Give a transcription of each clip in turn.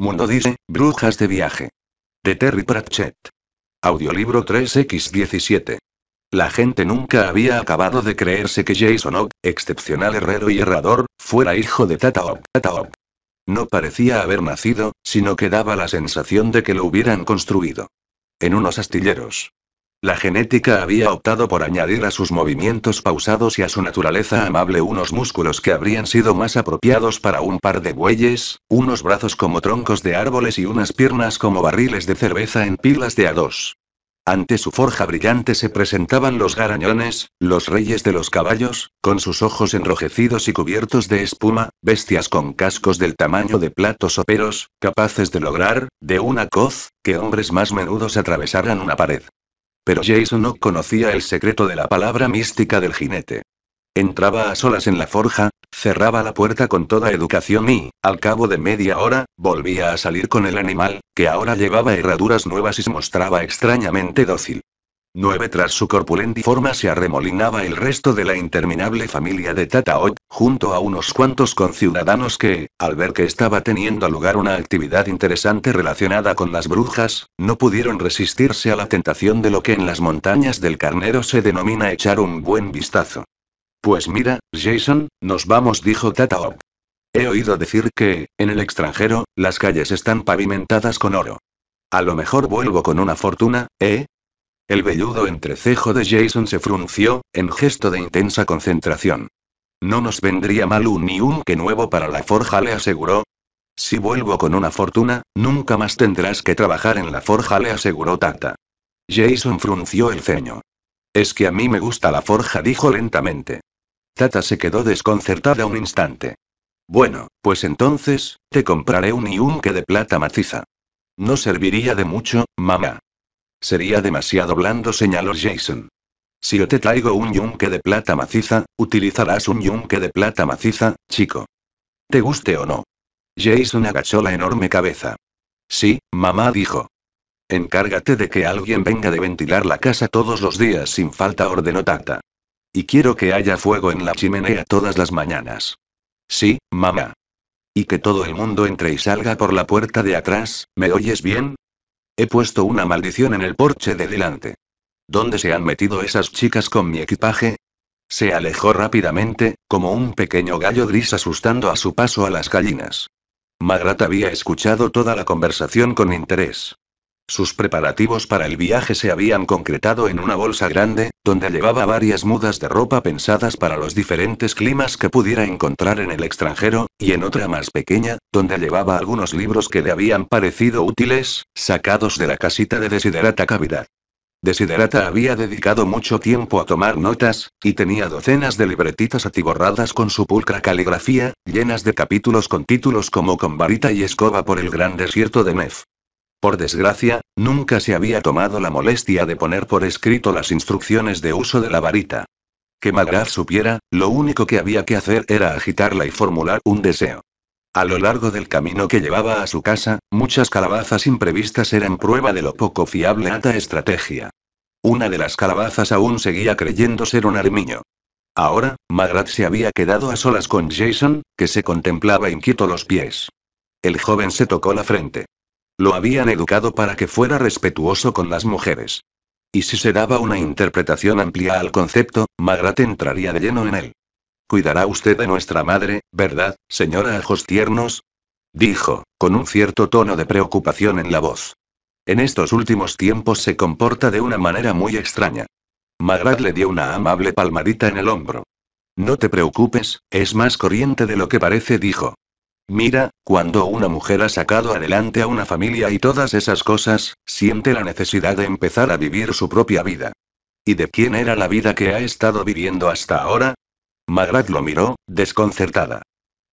Mundo dice, Brujas de viaje. De Terry Pratchett. Audiolibro 3x17. La gente nunca había acabado de creerse que Jason Ogg, excepcional herrero y herrador, fuera hijo de Tata Ogg. No parecía haber nacido, sino que daba la sensación de que lo hubieran construido. En unos astilleros. La genética había optado por añadir a sus movimientos pausados y a su naturaleza amable unos músculos que habrían sido más apropiados para un par de bueyes, unos brazos como troncos de árboles y unas piernas como barriles de cerveza en pilas de a dos. Ante su forja brillante se presentaban los garañones, los reyes de los caballos, con sus ojos enrojecidos y cubiertos de espuma, bestias con cascos del tamaño de platos o peros, capaces de lograr, de una coz, que hombres más menudos atravesaran una pared pero Jason no conocía el secreto de la palabra mística del jinete. Entraba a solas en la forja, cerraba la puerta con toda educación y, al cabo de media hora, volvía a salir con el animal, que ahora llevaba herraduras nuevas y se mostraba extrañamente dócil. 9. Tras su corpulenta forma se arremolinaba el resto de la interminable familia de Tataot, junto a unos cuantos conciudadanos que, al ver que estaba teniendo lugar una actividad interesante relacionada con las brujas, no pudieron resistirse a la tentación de lo que en las montañas del carnero se denomina echar un buen vistazo. Pues mira, Jason, nos vamos, dijo Tataot. He oído decir que, en el extranjero, las calles están pavimentadas con oro. A lo mejor vuelvo con una fortuna, ¿eh? El velludo entrecejo de Jason se frunció, en gesto de intensa concentración. No nos vendría mal un ni que nuevo para la forja, le aseguró. Si vuelvo con una fortuna, nunca más tendrás que trabajar en la forja, le aseguró Tata. Jason frunció el ceño. Es que a mí me gusta la forja, dijo lentamente. Tata se quedó desconcertada un instante. Bueno, pues entonces, te compraré un que de plata maciza. No serviría de mucho, mamá. Sería demasiado blando, señaló Jason. Si yo te traigo un yunque de plata maciza, utilizarás un yunque de plata maciza, chico. ¿Te guste o no? Jason agachó la enorme cabeza. Sí, mamá dijo. Encárgate de que alguien venga de ventilar la casa todos los días sin falta, o Tata. Y quiero que haya fuego en la chimenea todas las mañanas. Sí, mamá. Y que todo el mundo entre y salga por la puerta de atrás, ¿me oyes bien? He puesto una maldición en el porche de delante. ¿Dónde se han metido esas chicas con mi equipaje? Se alejó rápidamente, como un pequeño gallo gris asustando a su paso a las gallinas. Magrat había escuchado toda la conversación con interés. Sus preparativos para el viaje se habían concretado en una bolsa grande, donde llevaba varias mudas de ropa pensadas para los diferentes climas que pudiera encontrar en el extranjero, y en otra más pequeña, donde llevaba algunos libros que le habían parecido útiles, sacados de la casita de Desiderata Cavidad. Desiderata había dedicado mucho tiempo a tomar notas, y tenía docenas de libretitas atiborradas con su pulcra caligrafía, llenas de capítulos con títulos como Con varita y escoba por el gran desierto de Nef. Por desgracia, nunca se había tomado la molestia de poner por escrito las instrucciones de uso de la varita. Que Magrath supiera, lo único que había que hacer era agitarla y formular un deseo. A lo largo del camino que llevaba a su casa, muchas calabazas imprevistas eran prueba de lo poco fiable ata estrategia. Una de las calabazas aún seguía creyendo ser un armiño. Ahora, Magrat se había quedado a solas con Jason, que se contemplaba inquieto los pies. El joven se tocó la frente. Lo habían educado para que fuera respetuoso con las mujeres. Y si se daba una interpretación amplia al concepto, Magrat entraría de lleno en él. Cuidará usted de nuestra madre, ¿verdad, señora Ajos Tiernos? Dijo, con un cierto tono de preocupación en la voz. En estos últimos tiempos se comporta de una manera muy extraña. Magrat le dio una amable palmadita en el hombro. No te preocupes, es más corriente de lo que parece, dijo. Mira, cuando una mujer ha sacado adelante a una familia y todas esas cosas, siente la necesidad de empezar a vivir su propia vida. ¿Y de quién era la vida que ha estado viviendo hasta ahora? Magrat lo miró, desconcertada.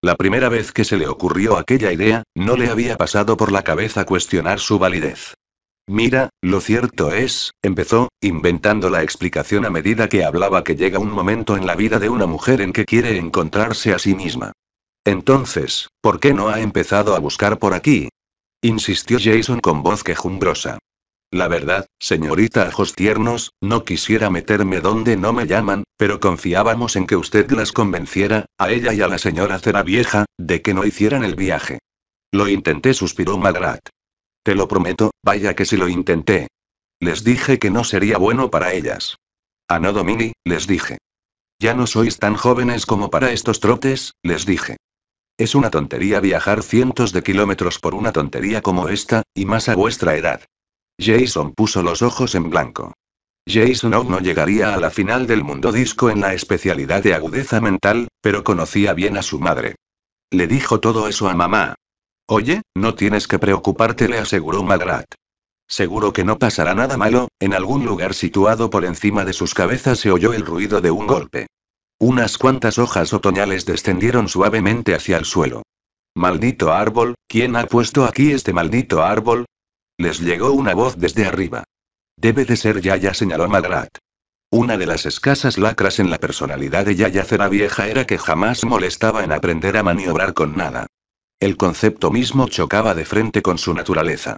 La primera vez que se le ocurrió aquella idea, no le había pasado por la cabeza cuestionar su validez. Mira, lo cierto es, empezó, inventando la explicación a medida que hablaba que llega un momento en la vida de una mujer en que quiere encontrarse a sí misma. Entonces, ¿por qué no ha empezado a buscar por aquí? insistió Jason con voz quejumbrosa. La verdad, señorita ojos tiernos, no quisiera meterme donde no me llaman, pero confiábamos en que usted las convenciera, a ella y a la señora cera vieja, de que no hicieran el viaje. Lo intenté, suspiró Magrat. Te lo prometo, vaya que si lo intenté. Les dije que no sería bueno para ellas. A no Domini, les dije. Ya no sois tan jóvenes como para estos trotes, les dije. Es una tontería viajar cientos de kilómetros por una tontería como esta, y más a vuestra edad. Jason puso los ojos en blanco. Jason no llegaría a la final del mundo disco en la especialidad de agudeza mental, pero conocía bien a su madre. Le dijo todo eso a mamá. Oye, no tienes que preocuparte, le aseguró Magrat. Seguro que no pasará nada malo, en algún lugar situado por encima de sus cabezas se oyó el ruido de un golpe. Unas cuantas hojas otoñales descendieron suavemente hacia el suelo. Maldito árbol, ¿quién ha puesto aquí este maldito árbol? Les llegó una voz desde arriba. Debe de ser Yaya, señaló Madrat. Una de las escasas lacras en la personalidad de Yaya Cera Vieja era que jamás molestaba en aprender a maniobrar con nada. El concepto mismo chocaba de frente con su naturaleza.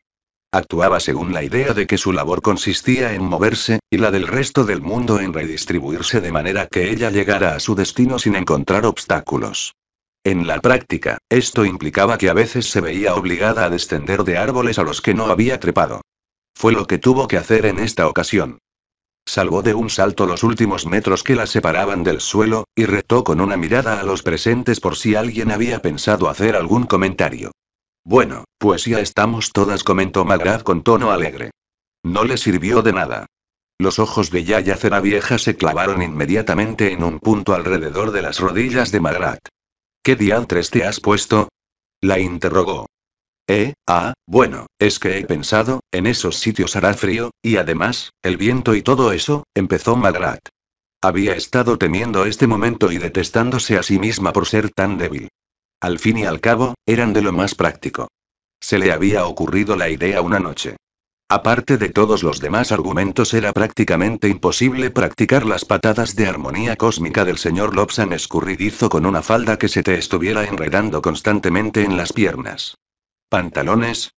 Actuaba según la idea de que su labor consistía en moverse, y la del resto del mundo en redistribuirse de manera que ella llegara a su destino sin encontrar obstáculos. En la práctica, esto implicaba que a veces se veía obligada a descender de árboles a los que no había trepado. Fue lo que tuvo que hacer en esta ocasión. Salvó de un salto los últimos metros que la separaban del suelo, y retó con una mirada a los presentes por si alguien había pensado hacer algún comentario. Bueno, pues ya estamos todas, comentó Magrat con tono alegre. No le sirvió de nada. Los ojos de Yaya Cera Vieja se clavaron inmediatamente en un punto alrededor de las rodillas de Magrat. ¿Qué diantres te has puesto? La interrogó. Eh, ah, bueno, es que he pensado, en esos sitios hará frío, y además, el viento y todo eso, empezó Magrat. Había estado temiendo este momento y detestándose a sí misma por ser tan débil. Al fin y al cabo, eran de lo más práctico. Se le había ocurrido la idea una noche. Aparte de todos los demás argumentos, era prácticamente imposible practicar las patadas de armonía cósmica del señor Lobsan escurridizo con una falda que se te estuviera enredando constantemente en las piernas. ¿Pantalones?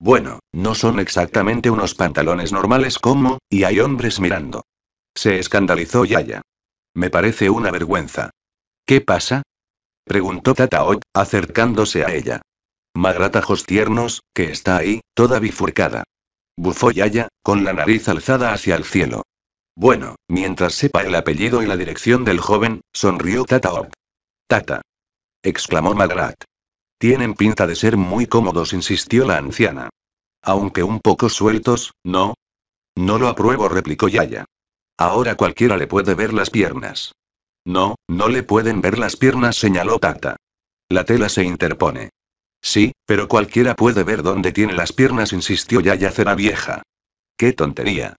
Bueno, no son exactamente unos pantalones normales como, y hay hombres mirando. Se escandalizó Yaya. Me parece una vergüenza. ¿Qué pasa? Preguntó Tataot, acercándose a ella. Magratajos tiernos, que está ahí, toda bifurcada. Bufó Yaya, con la nariz alzada hacia el cielo. Bueno, mientras sepa el apellido y la dirección del joven, sonrió Tataok. Tata. exclamó Magrat. Tienen pinta de ser muy cómodos, insistió la anciana. Aunque un poco sueltos, ¿no? No lo apruebo, replicó Yaya. Ahora cualquiera le puede ver las piernas. No, no le pueden ver las piernas, señaló Tata. La tela se interpone. Sí, pero cualquiera puede ver dónde tiene las piernas, insistió Yayacera vieja. ¡Qué tontería!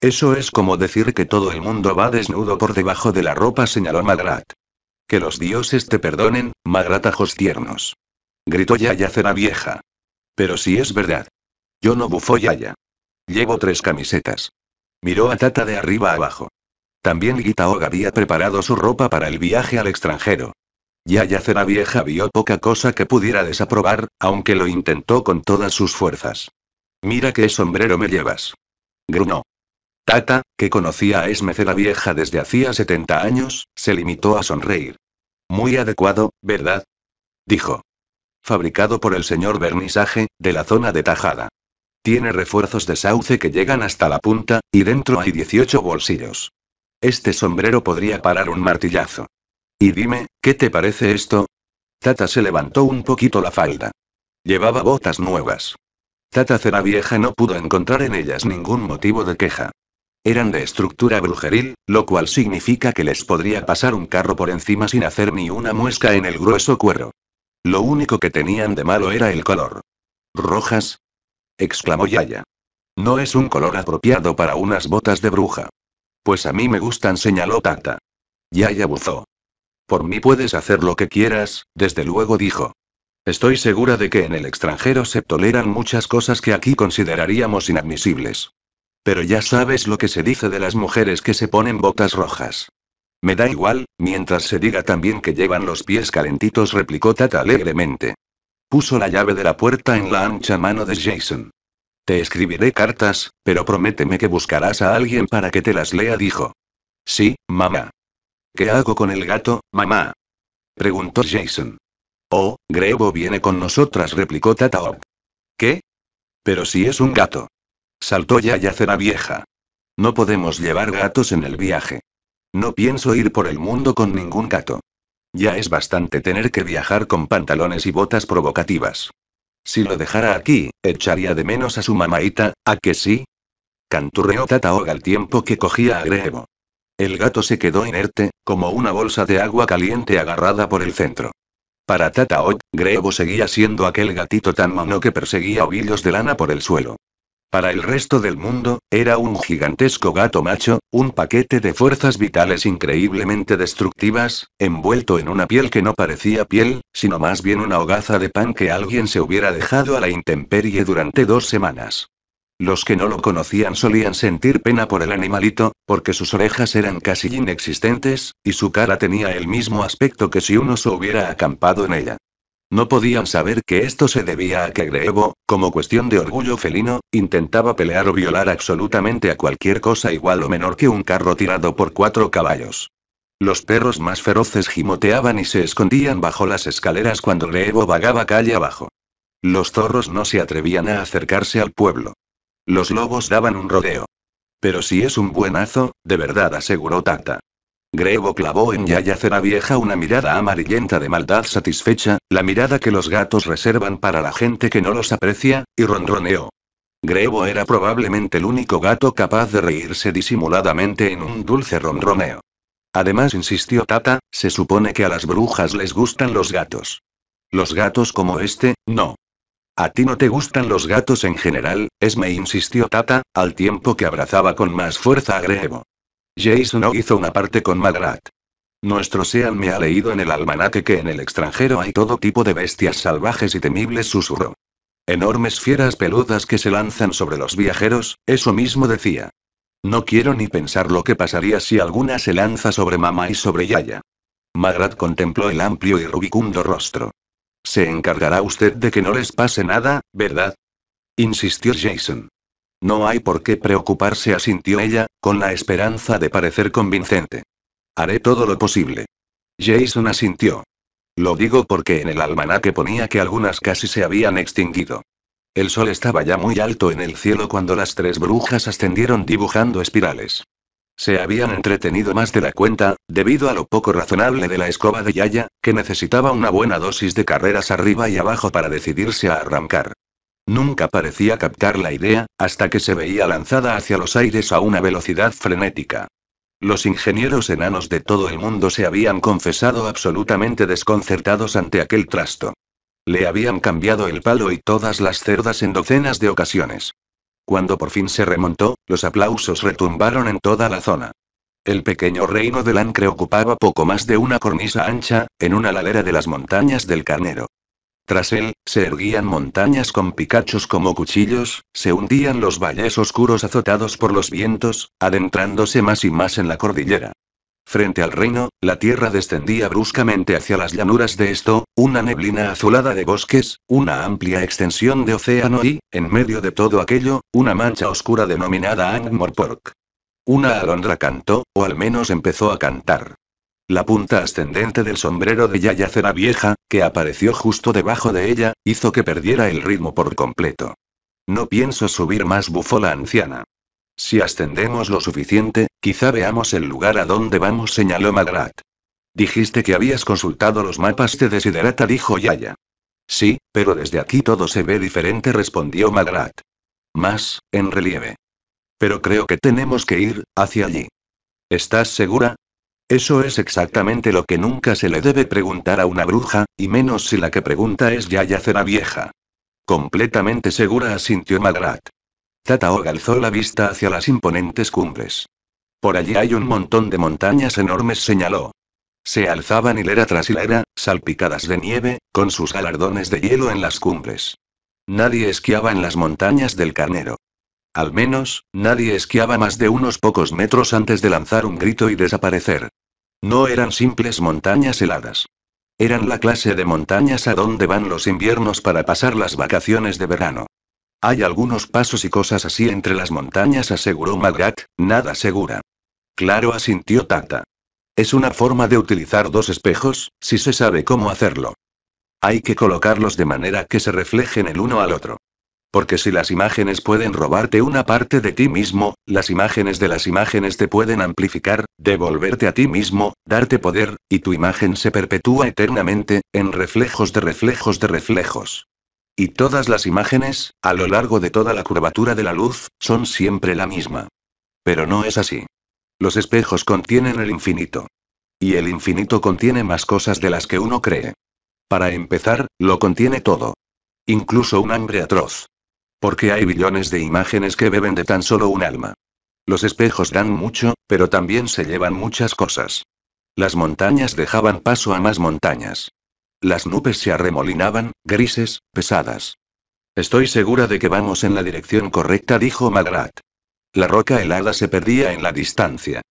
Eso es como decir que todo el mundo va desnudo por debajo de la ropa, señaló Magrat. Que los dioses te perdonen, Magratajos tiernos. Gritó Yayacera vieja. Pero si es verdad. Yo no bufo Yaya. Llevo tres camisetas. Miró a Tata de arriba abajo. También Gitaog había preparado su ropa para el viaje al extranjero. Ya Cera Vieja vio poca cosa que pudiera desaprobar, aunque lo intentó con todas sus fuerzas. Mira qué sombrero me llevas. Grunó. Tata, que conocía a Esme Vieja desde hacía 70 años, se limitó a sonreír. Muy adecuado, ¿verdad? Dijo. Fabricado por el señor Bernisaje, de la zona de Tajada. Tiene refuerzos de sauce que llegan hasta la punta, y dentro hay 18 bolsillos. Este sombrero podría parar un martillazo. Y dime, ¿qué te parece esto? Tata se levantó un poquito la falda. Llevaba botas nuevas. Tata Cera Vieja no pudo encontrar en ellas ningún motivo de queja. Eran de estructura brujeril, lo cual significa que les podría pasar un carro por encima sin hacer ni una muesca en el grueso cuero. Lo único que tenían de malo era el color. ¿Rojas? exclamó Yaya. No es un color apropiado para unas botas de bruja. Pues a mí me gustan, señaló Tata. Yaya buzó. Por mí puedes hacer lo que quieras, desde luego dijo. Estoy segura de que en el extranjero se toleran muchas cosas que aquí consideraríamos inadmisibles. Pero ya sabes lo que se dice de las mujeres que se ponen botas rojas. Me da igual, mientras se diga también que llevan los pies calentitos, replicó Tata alegremente. Puso la llave de la puerta en la ancha mano de Jason. Te escribiré cartas, pero prométeme que buscarás a alguien para que te las lea, dijo. Sí, mamá. ¿Qué hago con el gato, mamá? preguntó Jason. Oh, Grebo viene con nosotras, replicó tatao ¿Qué? Pero si es un gato. Saltó ya Yayacera vieja. No podemos llevar gatos en el viaje. No pienso ir por el mundo con ningún gato. Ya es bastante tener que viajar con pantalones y botas provocativas. Si lo dejara aquí, echaría de menos a su mamaita, ¿a que sí? Canturreó Tataog al tiempo que cogía a Grebo. El gato se quedó inerte, como una bolsa de agua caliente agarrada por el centro. Para Tataog, Grebo seguía siendo aquel gatito tan mono que perseguía ovillos de lana por el suelo. Para el resto del mundo, era un gigantesco gato macho, un paquete de fuerzas vitales increíblemente destructivas, envuelto en una piel que no parecía piel, sino más bien una hogaza de pan que alguien se hubiera dejado a la intemperie durante dos semanas. Los que no lo conocían solían sentir pena por el animalito, porque sus orejas eran casi inexistentes, y su cara tenía el mismo aspecto que si uno se hubiera acampado en ella. No podían saber que esto se debía a que Grevo, como cuestión de orgullo felino, intentaba pelear o violar absolutamente a cualquier cosa igual o menor que un carro tirado por cuatro caballos. Los perros más feroces gimoteaban y se escondían bajo las escaleras cuando Grebo vagaba calle abajo. Los zorros no se atrevían a acercarse al pueblo. Los lobos daban un rodeo. Pero si es un buenazo, de verdad aseguró Tata. Grebo clavó en Yaya Cera Vieja una mirada amarillenta de maldad satisfecha, la mirada que los gatos reservan para la gente que no los aprecia, y ronroneó. Grebo era probablemente el único gato capaz de reírse disimuladamente en un dulce ronroneo. Además, insistió Tata, se supone que a las brujas les gustan los gatos. Los gatos como este, no. A ti no te gustan los gatos en general, Esme insistió Tata, al tiempo que abrazaba con más fuerza a Grebo. Jason no hizo una parte con Magrat. Nuestro Sean me ha leído en el almanaque que en el extranjero hay todo tipo de bestias salvajes y temibles, susurró. Enormes fieras peludas que se lanzan sobre los viajeros, eso mismo decía. No quiero ni pensar lo que pasaría si alguna se lanza sobre mamá y sobre Yaya. Magrat contempló el amplio y rubicundo rostro. Se encargará usted de que no les pase nada, ¿verdad? Insistió Jason. No hay por qué preocuparse, asintió ella, con la esperanza de parecer convincente. Haré todo lo posible. Jason asintió. Lo digo porque en el almanaque ponía que algunas casi se habían extinguido. El sol estaba ya muy alto en el cielo cuando las tres brujas ascendieron dibujando espirales. Se habían entretenido más de la cuenta, debido a lo poco razonable de la escoba de Yaya, que necesitaba una buena dosis de carreras arriba y abajo para decidirse a arrancar. Nunca parecía captar la idea, hasta que se veía lanzada hacia los aires a una velocidad frenética. Los ingenieros enanos de todo el mundo se habían confesado absolutamente desconcertados ante aquel trasto. Le habían cambiado el palo y todas las cerdas en docenas de ocasiones. Cuando por fin se remontó, los aplausos retumbaron en toda la zona. El pequeño reino del Ancre ocupaba poco más de una cornisa ancha, en una ladera de las montañas del Carnero. Tras él, se erguían montañas con picachos como cuchillos, se hundían los valles oscuros azotados por los vientos, adentrándose más y más en la cordillera. Frente al reino, la tierra descendía bruscamente hacia las llanuras de esto, una neblina azulada de bosques, una amplia extensión de océano y, en medio de todo aquello, una mancha oscura denominada Angmorpork. Una alondra cantó, o al menos empezó a cantar. La punta ascendente del sombrero de Yaya Yayacera vieja, que apareció justo debajo de ella, hizo que perdiera el ritmo por completo. No pienso subir más, bufó la anciana. Si ascendemos lo suficiente, quizá veamos el lugar a donde vamos, señaló Magrat. Dijiste que habías consultado los mapas de Desiderata, dijo Yaya. Sí, pero desde aquí todo se ve diferente, respondió Magrat. Más, en relieve. Pero creo que tenemos que ir, hacia allí. ¿Estás segura? Eso es exactamente lo que nunca se le debe preguntar a una bruja, y menos si la que pregunta es Yayacera vieja. Completamente segura asintió Magrat. Tatao alzó la vista hacia las imponentes cumbres. Por allí hay un montón de montañas enormes, señaló. Se alzaban hilera tras hilera, salpicadas de nieve, con sus galardones de hielo en las cumbres. Nadie esquiaba en las montañas del carnero. Al menos, nadie esquiaba más de unos pocos metros antes de lanzar un grito y desaparecer. No eran simples montañas heladas. Eran la clase de montañas a donde van los inviernos para pasar las vacaciones de verano. Hay algunos pasos y cosas así entre las montañas, aseguró Magrat, nada segura. Claro, asintió Tata. Es una forma de utilizar dos espejos, si se sabe cómo hacerlo. Hay que colocarlos de manera que se reflejen el uno al otro. Porque si las imágenes pueden robarte una parte de ti mismo, las imágenes de las imágenes te pueden amplificar, devolverte a ti mismo, darte poder, y tu imagen se perpetúa eternamente, en reflejos de reflejos de reflejos. Y todas las imágenes, a lo largo de toda la curvatura de la luz, son siempre la misma. Pero no es así. Los espejos contienen el infinito. Y el infinito contiene más cosas de las que uno cree. Para empezar, lo contiene todo. Incluso un hambre atroz. Porque hay billones de imágenes que beben de tan solo un alma. Los espejos dan mucho, pero también se llevan muchas cosas. Las montañas dejaban paso a más montañas. Las nubes se arremolinaban, grises, pesadas. Estoy segura de que vamos en la dirección correcta, dijo Magrat. La roca helada se perdía en la distancia.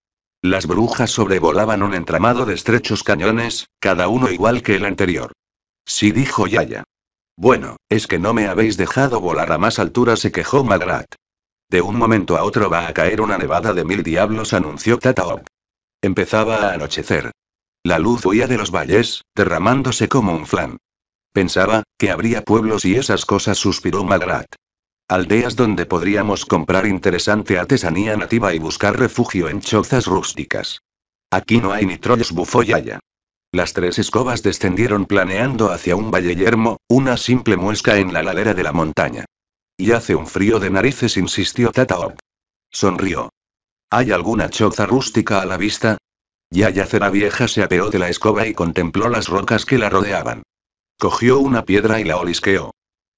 Las brujas sobrevolaban un entramado de estrechos cañones, cada uno igual que el anterior. Sí dijo Yaya. Bueno, es que no me habéis dejado volar a más altura, se quejó Magrat. De un momento a otro va a caer una nevada de mil diablos, anunció Tataok. Empezaba a anochecer. La luz huía de los valles, derramándose como un flan. Pensaba, que habría pueblos y esas cosas, suspiró Magrat. Aldeas donde podríamos comprar interesante artesanía nativa y buscar refugio en chozas rústicas. Aquí no hay ni trolls bufoyaya. Las tres escobas descendieron planeando hacia un valle yermo, una simple muesca en la ladera de la montaña. Y hace un frío de narices, insistió Tataok. Sonrió. ¿Hay alguna choza rústica a la vista? Yayacera vieja se apeó de la escoba y contempló las rocas que la rodeaban. Cogió una piedra y la olisqueó.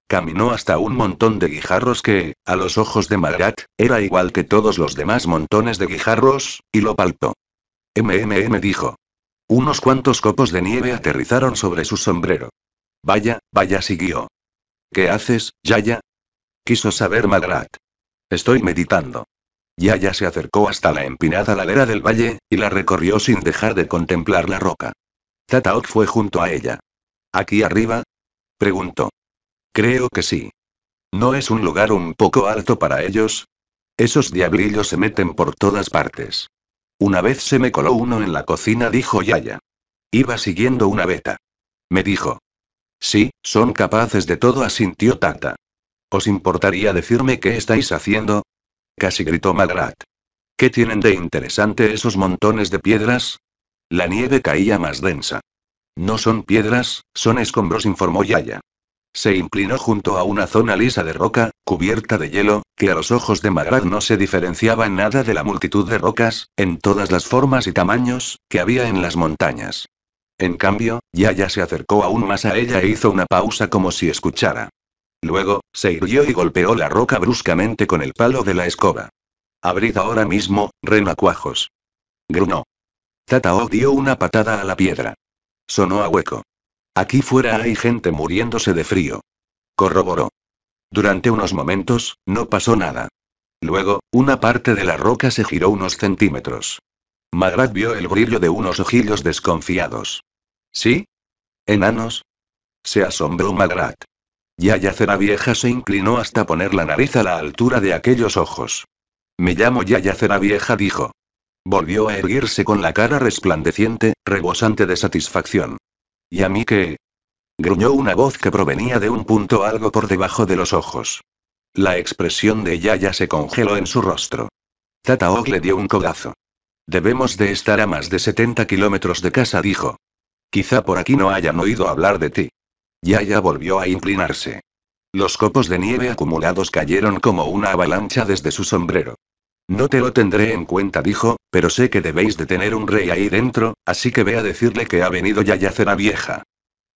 Caminó hasta un montón de guijarros que, a los ojos de Marat, era igual que todos los demás montones de guijarros, y lo palpó. MMM dijo. Unos cuantos copos de nieve aterrizaron sobre su sombrero. Vaya, vaya, siguió. ¿Qué haces, Yaya? Quiso saber Magrat. Estoy meditando. Yaya se acercó hasta la empinada ladera del valle, y la recorrió sin dejar de contemplar la roca. Tataok fue junto a ella. ¿Aquí arriba? Preguntó. Creo que sí. ¿No es un lugar un poco alto para ellos? Esos diablillos se meten por todas partes. Una vez se me coló uno en la cocina, dijo Yaya. Iba siguiendo una beta. Me dijo. Sí, son capaces de todo, asintió Tata. ¿Os importaría decirme qué estáis haciendo? Casi gritó Magrat. ¿Qué tienen de interesante esos montones de piedras? La nieve caía más densa. No son piedras, son escombros, informó Yaya. Se inclinó junto a una zona lisa de roca, cubierta de hielo, que a los ojos de Magrat no se diferenciaba en nada de la multitud de rocas, en todas las formas y tamaños, que había en las montañas. En cambio, Yaya se acercó aún más a ella e hizo una pausa como si escuchara. Luego, se irguió y golpeó la roca bruscamente con el palo de la escoba. Abrid ahora mismo, renacuajos. Grunó. Tatao dio una patada a la piedra. Sonó a hueco. Aquí fuera hay gente muriéndose de frío. Corroboró. Durante unos momentos, no pasó nada. Luego, una parte de la roca se giró unos centímetros. Magrat vio el brillo de unos ojillos desconfiados. ¿Sí? ¿Enanos? Se asombró Magrat. Yayacera Vieja se inclinó hasta poner la nariz a la altura de aquellos ojos. Me llamo Yayacera Vieja, dijo. Volvió a erguirse con la cara resplandeciente, rebosante de satisfacción. ¿Y a mí qué? Gruñó una voz que provenía de un punto algo por debajo de los ojos. La expresión de Yaya se congeló en su rostro. Tataok le dio un codazo. Debemos de estar a más de 70 kilómetros de casa, dijo. Quizá por aquí no hayan oído hablar de ti. Yaya volvió a inclinarse. Los copos de nieve acumulados cayeron como una avalancha desde su sombrero. No te lo tendré en cuenta, dijo, pero sé que debéis de tener un rey ahí dentro, así que ve a decirle que ha venido Yayacera vieja.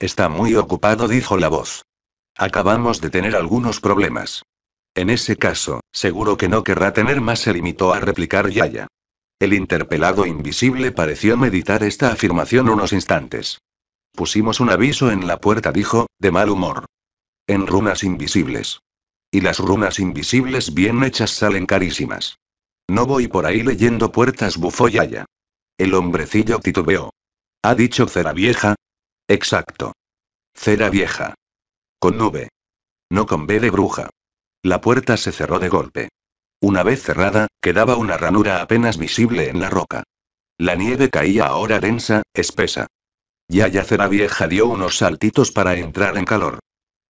Está muy ocupado, dijo la voz. Acabamos de tener algunos problemas. En ese caso, seguro que no querrá tener más, se limitó a replicar Yaya. El interpelado invisible pareció meditar esta afirmación unos instantes. Pusimos un aviso en la puerta, dijo, de mal humor. En runas invisibles. Y las runas invisibles bien hechas salen carísimas. No voy por ahí leyendo puertas Yaya. El hombrecillo titubeó. ¿Ha dicho cera vieja? Exacto. Cera vieja. Con nube. No con B de bruja. La puerta se cerró de golpe. Una vez cerrada, quedaba una ranura apenas visible en la roca. La nieve caía ahora densa, espesa. Yaya Cera Vieja dio unos saltitos para entrar en calor.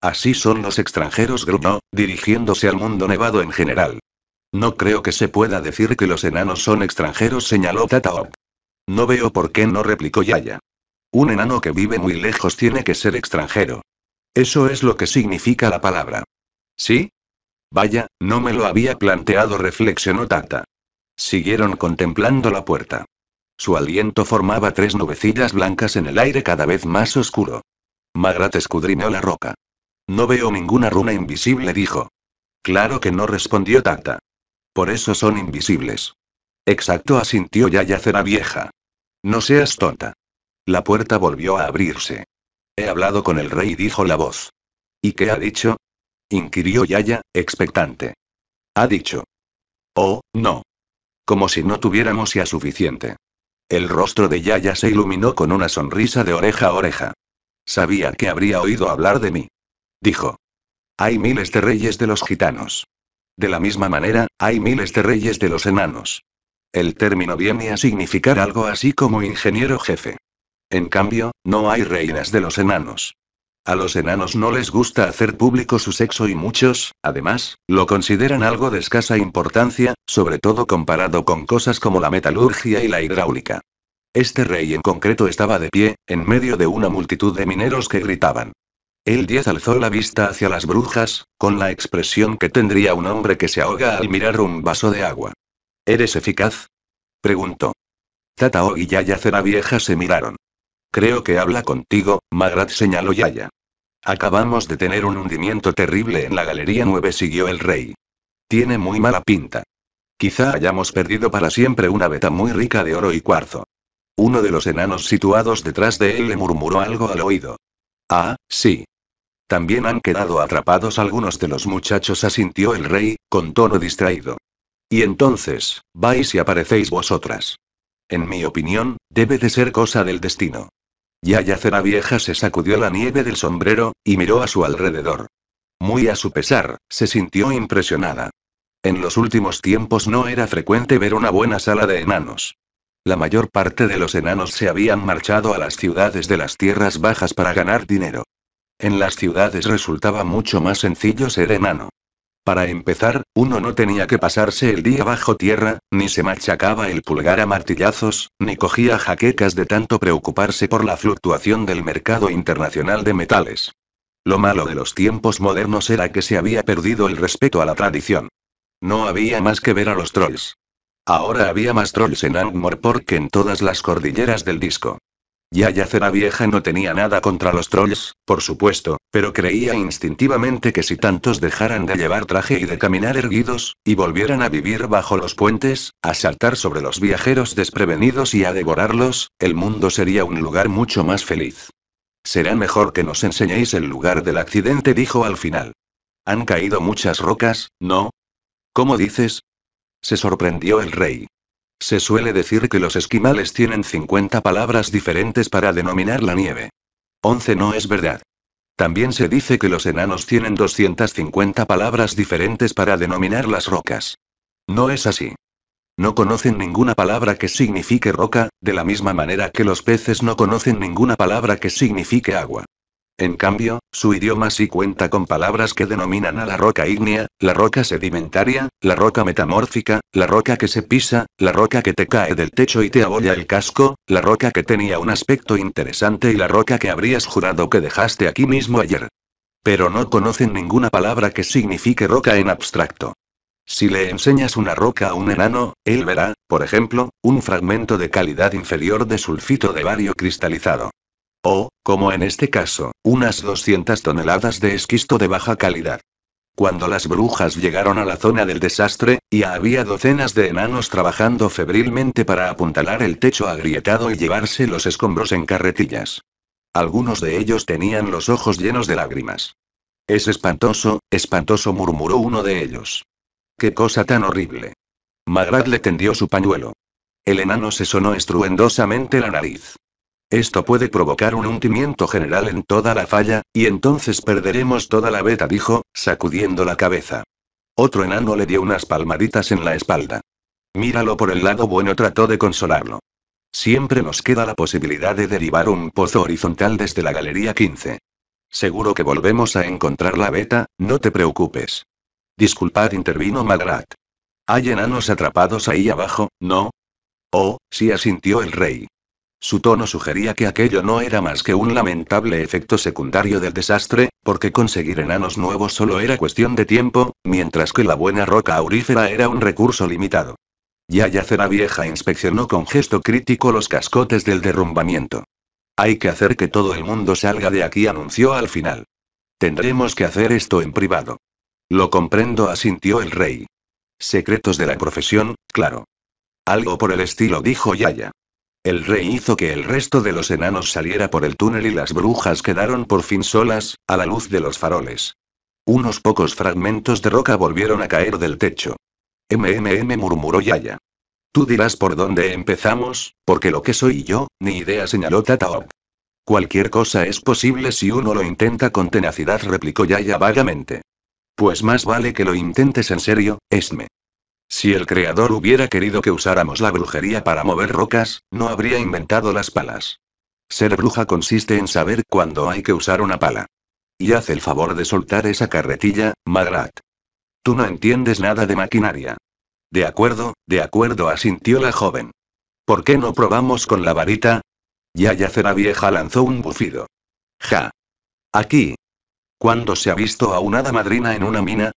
Así son los extranjeros, gruñó, dirigiéndose al mundo nevado en general. No creo que se pueda decir que los enanos son extranjeros, señaló Tataok. No veo por qué no, replicó Yaya. Un enano que vive muy lejos tiene que ser extranjero. Eso es lo que significa la palabra. ¿Sí? Vaya, no me lo había planteado, reflexionó Tata. Siguieron contemplando la puerta. Su aliento formaba tres nubecillas blancas en el aire cada vez más oscuro. Magrat escudriñó la roca. No veo ninguna runa invisible, dijo. Claro que no respondió Tata. Por eso son invisibles. Exacto, asintió Yaya cera vieja. No seas tonta. La puerta volvió a abrirse. He hablado con el rey, dijo la voz. ¿Y qué ha dicho? inquirió Yaya, expectante. Ha dicho. Oh, no. Como si no tuviéramos ya suficiente. El rostro de Yaya se iluminó con una sonrisa de oreja a oreja. Sabía que habría oído hablar de mí. Dijo. Hay miles de reyes de los gitanos. De la misma manera, hay miles de reyes de los enanos. El término viene a significar algo así como ingeniero jefe. En cambio, no hay reinas de los enanos. A los enanos no les gusta hacer público su sexo y muchos, además, lo consideran algo de escasa importancia, sobre todo comparado con cosas como la metalurgia y la hidráulica. Este rey en concreto estaba de pie, en medio de una multitud de mineros que gritaban. El 10 alzó la vista hacia las brujas, con la expresión que tendría un hombre que se ahoga al mirar un vaso de agua. ¿Eres eficaz? preguntó. Tatao y Yaya Cera Vieja se miraron. Creo que habla contigo, Magrat señaló Yaya. Acabamos de tener un hundimiento terrible en la Galería 9, siguió el rey. Tiene muy mala pinta. Quizá hayamos perdido para siempre una beta muy rica de oro y cuarzo. Uno de los enanos situados detrás de él le murmuró algo al oído. Ah, sí. También han quedado atrapados algunos de los muchachos, asintió el rey, con tono distraído. Y entonces, vais y aparecéis vosotras. En mi opinión, debe de ser cosa del destino. Yaya vieja se sacudió la nieve del sombrero, y miró a su alrededor. Muy a su pesar, se sintió impresionada. En los últimos tiempos no era frecuente ver una buena sala de enanos. La mayor parte de los enanos se habían marchado a las ciudades de las tierras bajas para ganar dinero. En las ciudades resultaba mucho más sencillo ser enano. Para empezar, uno no tenía que pasarse el día bajo tierra, ni se machacaba el pulgar a martillazos, ni cogía jaquecas de tanto preocuparse por la fluctuación del mercado internacional de metales. Lo malo de los tiempos modernos era que se había perdido el respeto a la tradición. No había más que ver a los trolls. Ahora había más trolls en Angmorport que en todas las cordilleras del disco. Yaya Cera Vieja no tenía nada contra los trolls, por supuesto, pero creía instintivamente que si tantos dejaran de llevar traje y de caminar erguidos, y volvieran a vivir bajo los puentes, a saltar sobre los viajeros desprevenidos y a devorarlos, el mundo sería un lugar mucho más feliz. Será mejor que nos enseñéis el lugar del accidente, dijo al final. Han caído muchas rocas, ¿no? ¿Cómo dices? Se sorprendió el rey. Se suele decir que los esquimales tienen 50 palabras diferentes para denominar la nieve. 11 no es verdad. También se dice que los enanos tienen 250 palabras diferentes para denominar las rocas. No es así. No conocen ninguna palabra que signifique roca, de la misma manera que los peces no conocen ninguna palabra que signifique agua. En cambio, su idioma sí cuenta con palabras que denominan a la roca ígnea, la roca sedimentaria, la roca metamórfica, la roca que se pisa, la roca que te cae del techo y te abolla el casco, la roca que tenía un aspecto interesante y la roca que habrías jurado que dejaste aquí mismo ayer. Pero no conocen ninguna palabra que signifique roca en abstracto. Si le enseñas una roca a un enano, él verá, por ejemplo, un fragmento de calidad inferior de sulfito de bario cristalizado. O, como en este caso, unas 200 toneladas de esquisto de baja calidad. Cuando las brujas llegaron a la zona del desastre, ya había docenas de enanos trabajando febrilmente para apuntalar el techo agrietado y llevarse los escombros en carretillas. Algunos de ellos tenían los ojos llenos de lágrimas. Es espantoso, espantoso murmuró uno de ellos. ¡Qué cosa tan horrible! Magrat le tendió su pañuelo. El enano se sonó estruendosamente la nariz. Esto puede provocar un hundimiento general en toda la falla, y entonces perderemos toda la beta, dijo, sacudiendo la cabeza. Otro enano le dio unas palmaditas en la espalda. Míralo por el lado bueno, trató de consolarlo. Siempre nos queda la posibilidad de derivar un pozo horizontal desde la galería 15. Seguro que volvemos a encontrar la beta, no te preocupes. Disculpad, intervino Magrat. Hay enanos atrapados ahí abajo, ¿no? Oh, sí asintió el rey. Su tono sugería que aquello no era más que un lamentable efecto secundario del desastre, porque conseguir enanos nuevos solo era cuestión de tiempo, mientras que la buena roca aurífera era un recurso limitado. Yaya Cera Vieja inspeccionó con gesto crítico los cascotes del derrumbamiento. Hay que hacer que todo el mundo salga de aquí, anunció al final. Tendremos que hacer esto en privado. Lo comprendo, asintió el rey. Secretos de la profesión, claro. Algo por el estilo, dijo Yaya. El rey hizo que el resto de los enanos saliera por el túnel y las brujas quedaron por fin solas, a la luz de los faroles. Unos pocos fragmentos de roca volvieron a caer del techo. MMM murmuró Yaya. Tú dirás por dónde empezamos, porque lo que soy yo, ni idea señaló tatao Cualquier cosa es posible si uno lo intenta con tenacidad, replicó Yaya vagamente. Pues más vale que lo intentes en serio, Esme. Si el creador hubiera querido que usáramos la brujería para mover rocas, no habría inventado las palas. Ser bruja consiste en saber cuándo hay que usar una pala. Y haz el favor de soltar esa carretilla, Magrat. Tú no entiendes nada de maquinaria. De acuerdo, de acuerdo, asintió la joven. ¿Por qué no probamos con la varita? Ya Yacera vieja lanzó un bufido. Ja. Aquí. Cuando se ha visto a una hada madrina en una mina?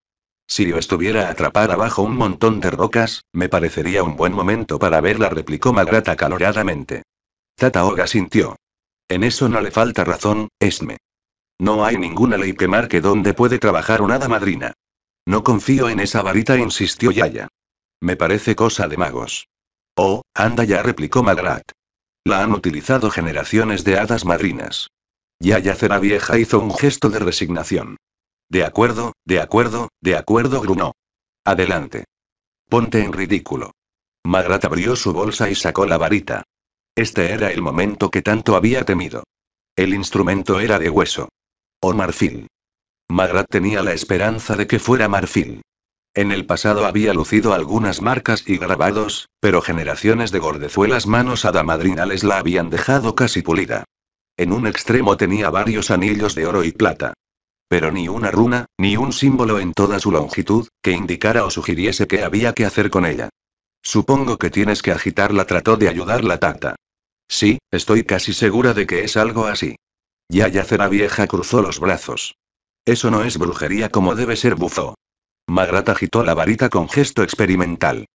Si yo estuviera atrapada bajo un montón de rocas, me parecería un buen momento para verla, replicó Magrat acaloradamente. Tataoga sintió. En eso no le falta razón, Esme. No hay ninguna ley que marque dónde puede trabajar una hada madrina. No confío en esa varita, insistió Yaya. Me parece cosa de magos. Oh, anda ya, replicó Magrat. La han utilizado generaciones de hadas madrinas. Yaya será Vieja hizo un gesto de resignación. De acuerdo, de acuerdo, de acuerdo, grunó. Adelante. Ponte en ridículo. Magrat abrió su bolsa y sacó la varita. Este era el momento que tanto había temido. El instrumento era de hueso. O marfil. Magrat tenía la esperanza de que fuera marfil. En el pasado había lucido algunas marcas y grabados, pero generaciones de gordezuelas manos adamadrinales la habían dejado casi pulida. En un extremo tenía varios anillos de oro y plata. Pero ni una runa, ni un símbolo en toda su longitud, que indicara o sugiriese qué había que hacer con ella. Supongo que tienes que agitarla, trató de ayudarla Tata. Sí, estoy casi segura de que es algo así. Ya Yacera vieja cruzó los brazos. Eso no es brujería como debe ser Buzo. Magrat agitó la varita con gesto experimental.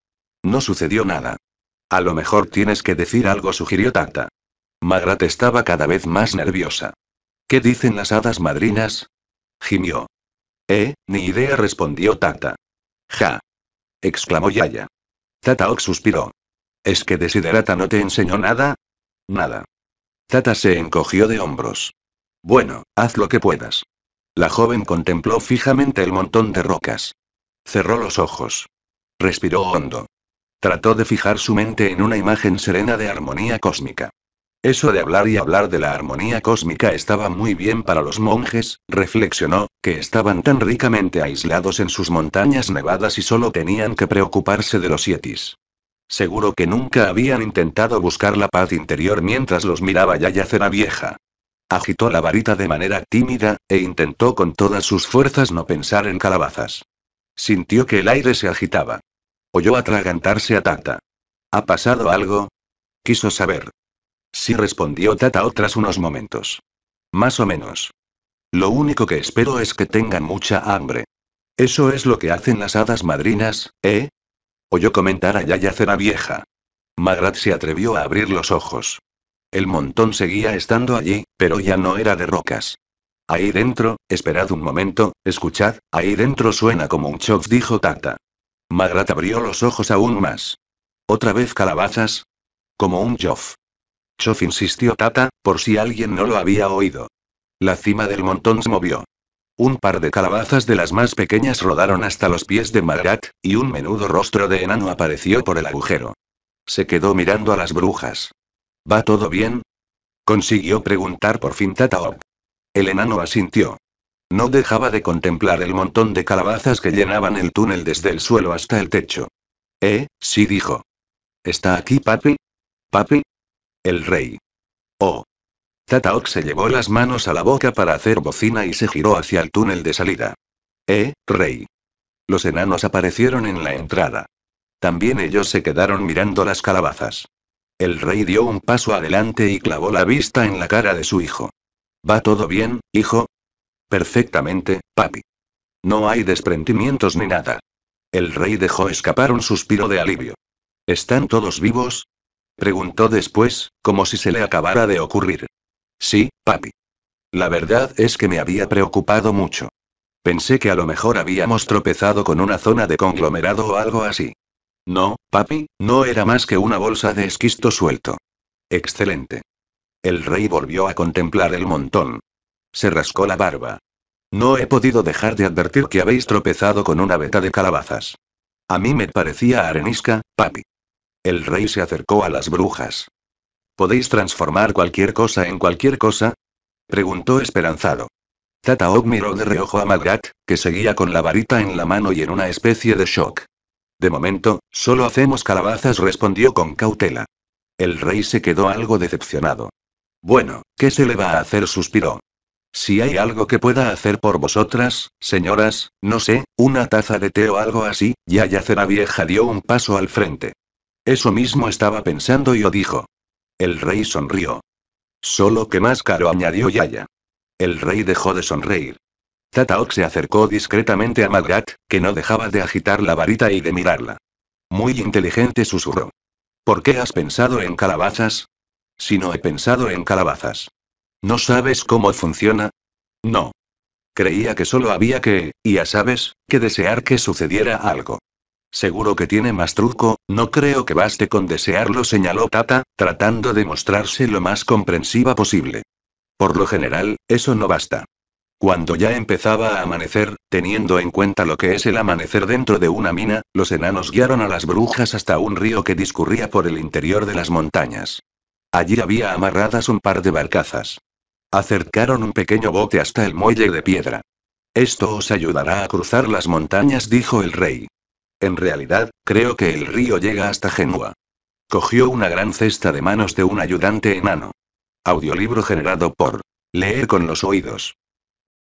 No sucedió nada. A lo mejor tienes que decir algo, sugirió Tata. Magrat estaba cada vez más nerviosa. ¿Qué dicen las hadas madrinas? gimió. Eh, ni idea respondió Tata. Ja. exclamó Yaya. Tataok suspiró. ¿Es que Desiderata no te enseñó nada? Nada. Tata se encogió de hombros. Bueno, haz lo que puedas. La joven contempló fijamente el montón de rocas. Cerró los ojos. Respiró hondo. Trató de fijar su mente en una imagen serena de armonía cósmica. Eso de hablar y hablar de la armonía cósmica estaba muy bien para los monjes, reflexionó, que estaban tan ricamente aislados en sus montañas nevadas y solo tenían que preocuparse de los yetis. Seguro que nunca habían intentado buscar la paz interior mientras los miraba ya yacer vieja. Agitó la varita de manera tímida, e intentó con todas sus fuerzas no pensar en calabazas. Sintió que el aire se agitaba. Oyó atragantarse a Tata. ¿Ha pasado algo? Quiso saber. Sí respondió Tata. tras unos momentos. Más o menos. Lo único que espero es que tengan mucha hambre. Eso es lo que hacen las hadas madrinas, ¿eh? Oyó comentar a Yayacera vieja. Magrat se atrevió a abrir los ojos. El montón seguía estando allí, pero ya no era de rocas. Ahí dentro, esperad un momento, escuchad, ahí dentro suena como un chof, dijo Tata. Magrat abrió los ojos aún más. ¿Otra vez calabazas? Como un chof. Chof insistió Tata, por si alguien no lo había oído. La cima del montón se movió. Un par de calabazas de las más pequeñas rodaron hasta los pies de Margat, y un menudo rostro de enano apareció por el agujero. Se quedó mirando a las brujas. ¿Va todo bien? Consiguió preguntar por fin tata El enano asintió. No dejaba de contemplar el montón de calabazas que llenaban el túnel desde el suelo hasta el techo. Eh, sí dijo. ¿Está aquí papi? ¿Papi? el rey. Oh. Tataok se llevó las manos a la boca para hacer bocina y se giró hacia el túnel de salida. Eh, rey. Los enanos aparecieron en la entrada. También ellos se quedaron mirando las calabazas. El rey dio un paso adelante y clavó la vista en la cara de su hijo. ¿Va todo bien, hijo? Perfectamente, papi. No hay desprendimientos ni nada. El rey dejó escapar un suspiro de alivio. ¿Están todos vivos? Preguntó después, como si se le acabara de ocurrir. Sí, papi. La verdad es que me había preocupado mucho. Pensé que a lo mejor habíamos tropezado con una zona de conglomerado o algo así. No, papi, no era más que una bolsa de esquisto suelto. Excelente. El rey volvió a contemplar el montón. Se rascó la barba. No he podido dejar de advertir que habéis tropezado con una veta de calabazas. A mí me parecía arenisca, papi. El rey se acercó a las brujas. ¿Podéis transformar cualquier cosa en cualquier cosa? Preguntó esperanzado. Tataog miró de reojo a Magrat, que seguía con la varita en la mano y en una especie de shock. De momento, solo hacemos calabazas, respondió con cautela. El rey se quedó algo decepcionado. Bueno, ¿qué se le va a hacer? suspiró. Si hay algo que pueda hacer por vosotras, señoras, no sé, una taza de té o algo así, ya Yacera vieja dio un paso al frente. Eso mismo estaba pensando yo, dijo. El rey sonrió. Solo que más caro, añadió Yaya. El rey dejó de sonreír. Tataok se acercó discretamente a Madgat, que no dejaba de agitar la varita y de mirarla. Muy inteligente susurró. ¿Por qué has pensado en calabazas? Si no he pensado en calabazas. ¿No sabes cómo funciona? No. Creía que solo había que, ya sabes, que desear que sucediera algo. Seguro que tiene más truco, no creo que baste con desearlo, señaló Tata, tratando de mostrarse lo más comprensiva posible. Por lo general, eso no basta. Cuando ya empezaba a amanecer, teniendo en cuenta lo que es el amanecer dentro de una mina, los enanos guiaron a las brujas hasta un río que discurría por el interior de las montañas. Allí había amarradas un par de barcazas. Acercaron un pequeño bote hasta el muelle de piedra. Esto os ayudará a cruzar las montañas, dijo el rey. En realidad, creo que el río llega hasta Genua. Cogió una gran cesta de manos de un ayudante enano. Audiolibro generado por Leer con los oídos.